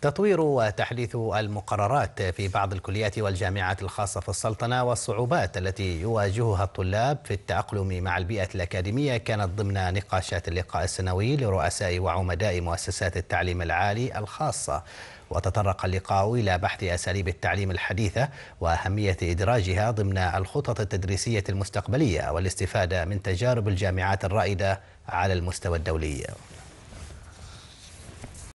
تطوير وتحديث المقررات في بعض الكليات والجامعات الخاصة في السلطنة والصعوبات التي يواجهها الطلاب في التأقلم مع البيئة الأكاديمية كانت ضمن نقاشات اللقاء السنوي لرؤساء وعمداء مؤسسات التعليم العالي الخاصة وتطرق اللقاء إلى بحث أساليب التعليم الحديثة وأهمية إدراجها ضمن الخطط التدريسية المستقبلية والاستفادة من تجارب الجامعات الرائدة على المستوى الدولي